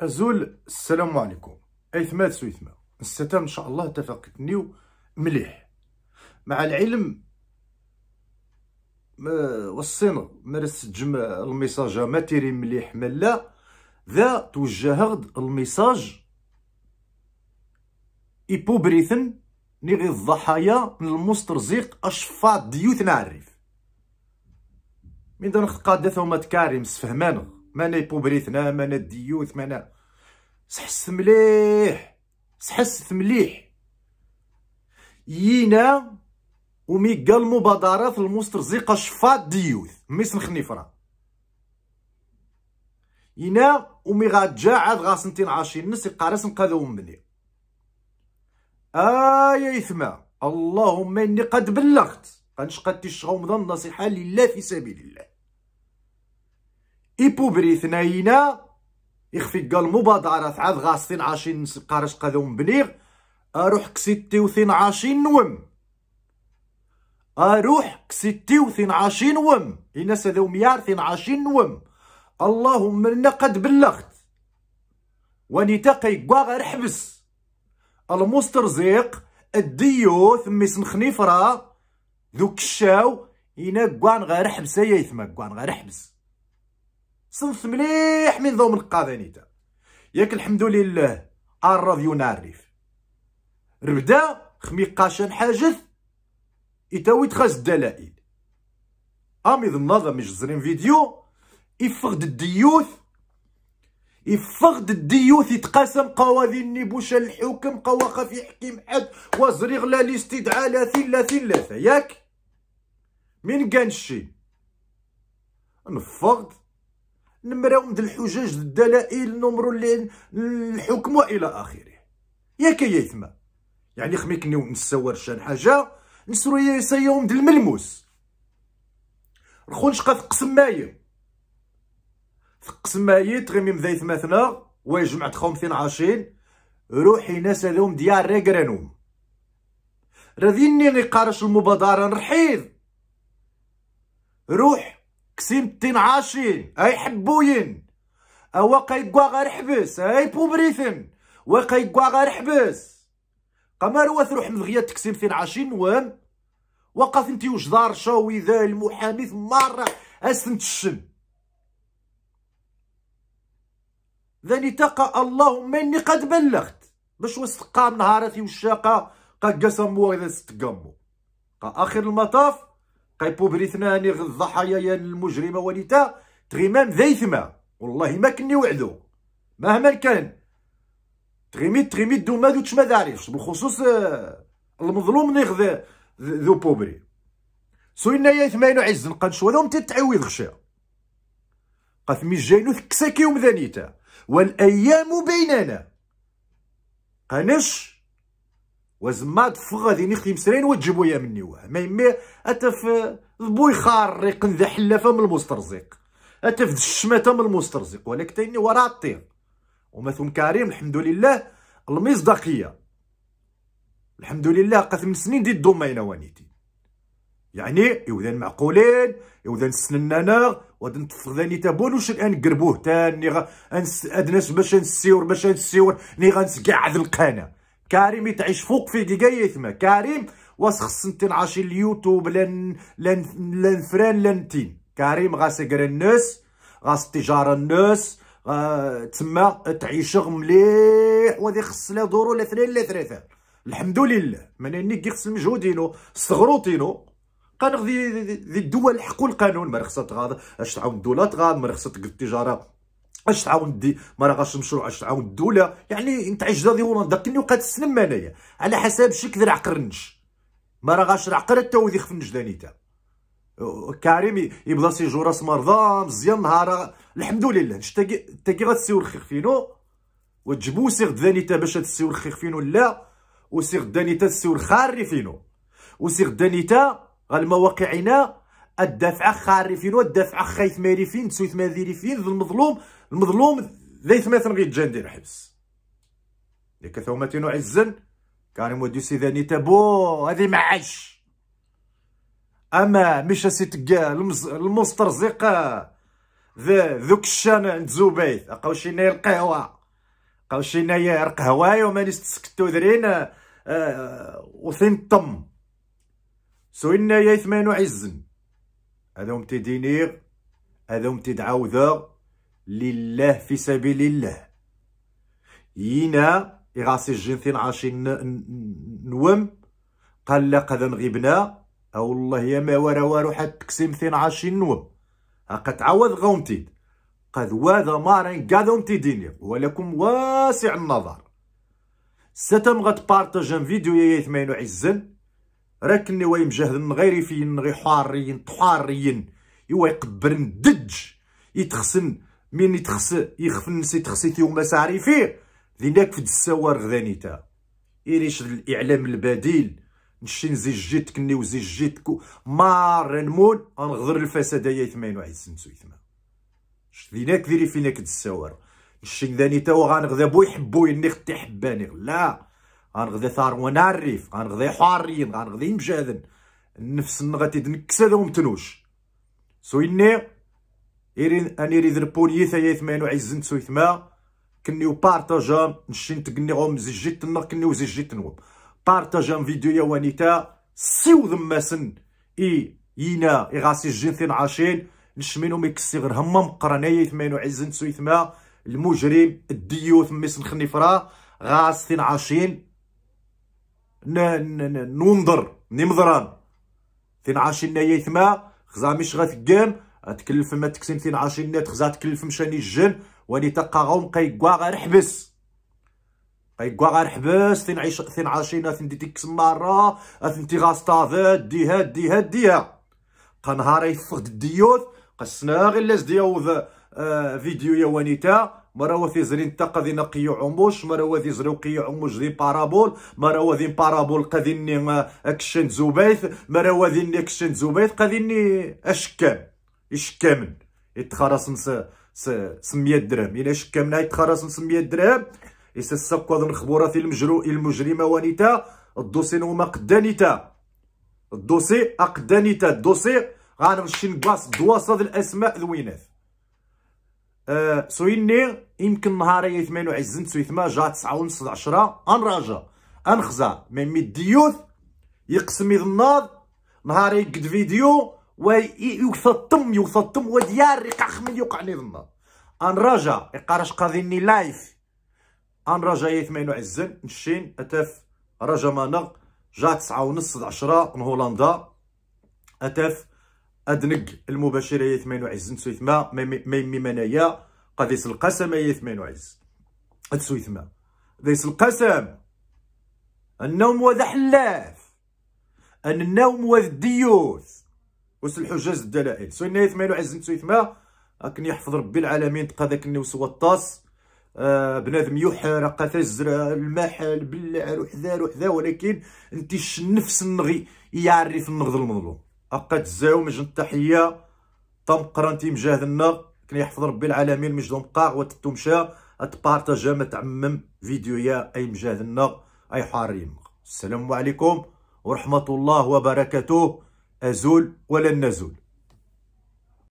أزول السلام عليكم أيثما سويثما الستام إن شاء الله تفاقتنيو مليح مع العلم ما وصينا مرس جمع الميساج ما تيري مليح ملا ذا توجه غد الميساج إبوبريثن نغي الضحايا من المسترزيق أشفع ديوث نعرف من دون قادة وما تكاري مسفهمانه مانا بوبريثنا مانا الديوث مانا سحست مليح سحست مليح يينا وميقا المبادرات المسترزقه شفاد ديوث ميسن خنيفره ينا ومي غاتجا عاد سنتين عاشين نسي قارس نقاذو مني آه يثما اللهم إني قد بلغت قنش قد تشغو مضى النصيحة لله في سبيل الله إيبوبري ثنينا يخفي قال مبادرة عاد غاستين عاشين قارش قادهم بنيغ أروح كستي وثين عاشين نوم أروح كستي وثين عاشين نوم الناس ذو ميار ثين عاشين نوم اللهم لنا قد بلغت ونتقي كوا غير حبس الديو الديوث ميسن خنيفرة ذو كشاو إنا قوان غير حبس يا يثما قوان غير حبس صنف مليح من ذوم القاضي ياك الحمد لله الراديو نعرف ربدا خميقاشا حاجث يتاوي تخاز الدلائل امي مش زرين فيديو يفقد الديوث يفقد الديوث يتقاسم قواذي النبوش الحكم قواخا في حكيم حد وزريغ لا الاستدعاء لا ثلا ثلاثة ياك من كان الشي نفقد نمراو من الحجج الدلائل نمرو الحكم والى اخره ياك يا يتما يعني خميك نسور شان حاجه نسرو يا يوم ديال الملموس الخنشقه قسم ماي قسم ماي تغيمي مذايت مثنا ويجمع تخومثين عاشين روحي ناس لهم ديار ريغرانوم راذيني نقارش المبادره نرحيض روح تين عاشين اي حبوين اوا قيقوا غير حبس اي بوبريثن وقيقوا غير حبس قمر وثروح غيات تكسيم فين عاشين وان وقف انت وجدار شاوي ذا المحامي مرة اسنت الشم ذاني تقى اللهم اني قد بلغت باش واستقام نهاراتي وشاقه قد قسم وغدا ستقامو قا اخر المطاف بوبري بريثنا غير الضحايا يا المجرمه وليتا تغيمان ذايثما والله ما كني وعدو مهما كان تغيميت تغيميت دوما دو تشما داريش بالخصوص المظلوم نيغ ذو بوبري سوينا يا ثمانو عز نقنش ولهم تتعويض غشا قثمي جاينو ثكساكي ومذانيتا والايام بيننا قانش وزماد فغا غادي نخي مسرين وتجيبو يا مني واه ما يمي ف بوي خارق ذا حلافه من المسترزق اتف الشماته من المسترزق ولكن تيني وراء الطير ومثوم كريم الحمد لله المصداقيه الحمد لله قا من سنين دي الدومين وانيتي يعني يوذان معقولين يوذان سننانا وادن تفغذاني تابون وش الان قربوه تاني غا انس ادناس باش نسيور باش نسيور ني غنسكع ذا القناه كريم يتعيش فوق في كيكا يثما كريم واش خص عاشي اليوتيوب لن لن لن فران لن تين كريم غاسقر الناس غاس التجاره الناس غا تما تعيش مليح وذي خص لا دورو لا اثنين لا ثلاثه الحمد لله منين كيخص مجهودينو صغروتينو كان غادي الدول حقو القانون مرخصة غاد اش تعاون الدولات غاد مرخصة التجاره اش تعاون دي ما راهش المشروع اش تعاون الدوله يعني انت عيش ذا هولندا كني وقعد السلم انايا على حساب شي كذا عقرنش ما راغاش عقر حتى هو يخف دانيتا كريم يبدا سيجو راس مرضى مزيان نهار الحمد لله شتا تاكي غتسيو الخير فينو وتجبو سيغ دانيتا باش تسيو الخير فينو لا وسيغ دانيتا تسيو الخاري فينو وسيغ دانيتا غالمواقعنا الدفعه خارفين والدفع خايف مارفين تسوي ذو المظلوم المظلوم ليث ثماثن غير جندي الحبس لك ثومة عزا كان مودي سيداني تابو هذه معاش اما مش سيتقا المسترزق ذوك الشان عند زبيث قوشينا القهوه قوشينا القهواي وما نستسكتو درين آه، وثين الطم سوينا يا ثمان وعزن تدينير تيدينيغ هذوما تيدعاوذا لله في سبيل الله ينا إغاسي الجنثين عاشين نوم قال لا قد نغيبنا او والله يا ما ورا وارو تكسيم ثين عاشين نوم هاكا تعاود غومتيد قد واذا ما راين قادهم تيدينير ولكم واسع النظر ستم غد بارتجن فيديو يا يثمين وعزن راكني واي مجاهد غير فين غير حارين طحارين يوا يقبر ندج يتخسن من يتخس يخفن يتخسيتي وما ساري فيه ذيناك في السوار غدانيتا إيريش الإعلام البديل نشي نزي جيت كني وزي جيت مار نمون غنغدر الفساد يا ثمان واحد سنسو يثما ذيناك ذيري فينك السوار نشي ذاني تا بو يحبو يني ختي حباني لا غنغذي ثارونا الريف غنغذي حارين غنغذي مجاذن النفس نغتي دنكس هذوم تنوش سويني إيرين أني ريد البولي ثايا ثمان وعزن تسوي ثما كنيو بارتاجا نشين تقني غوم زيجيت نغ كنيو زيجيت نوب بارتاجا فيديو يا وانيتا سيو سن إي ينا إغاسي جين ثين عاشين نشمينو ميكسي غير هما مقرنايا ثمان وعزن تسوي ثما المجرم الديوث ميسن خنيفرا غاس ثين عاشين ننظر نمضران ثين عاشينا يثما خزا مش غتقام تكلف ما تكسين ثين عاشينا تخزا تكلف مشاني الجن واني تقا غوم غا غير حبس قيقوا غير حبس ثين عيش ثين عاشينا ثين دي تكس مرة ثنتي غاستافات ديها ديها ديها قنهار يفقد الديوث قسنا غير لاز ديوث آه، فيديو يا وانيتا مرة ذي زرين تقا ذي نقي عموش مرة ذي زروقي عموش ذي بارابول مرة ذي بارابول قذيني اكشن زوبيث مرة ذي اكشن زوبيث قذيني اشكام اشكامن يتخرص نس سمية درهم إلا شكامنا يتخرص نسمية درهم يسسق ذن خبورة المجرو المجرمة ونيتا الدوسي نوما قدانيتا الدوسي أقدانيتا الدوسي غانمشي نقاس دواصة الأسماء ذوينات أه سويني يمكن نهار ثمانو عزمت سويثما جا تسعة ونص عشرة انراجا انخزا مي الديوث يقسم الناض نهار يقد فيديو ويوصل يوثطم يوصل وديار يقع خمن يوقع لي ان انراجا يقراش قاضيني لايف انراجا يا ثمانو عزن نشين اتف رجا مانغ جا تسعة ونص عشرة من هولندا اتف ادنق المباشرة يا ثمانو عزن سويثما مي منايا قديس القسم هي ثمان وعز هتسوي ثما قديس القسم النوم وذا حلاف أن النوم وذا الديوث وس الحجاز الدلائل سوينا ثمان وعز نسوي ثما لكن يحفظ ربي العالمين تقى ذاك النوس الطاس آه بنادم يوحر قفزر المحل بلع روح ذا ولكن انت النفس النغي يعرف النغض المظلوم اقا تزاو مجن التحيه طمقرا انت مجاهد النغ كان يحفظ ربي العالمين مجدهم قاع وتتمشى اتبارطاجا ما تعمم يا اي مجاهدنا اي حاريم السلام عليكم ورحمه الله وبركاته ازول ولا نزول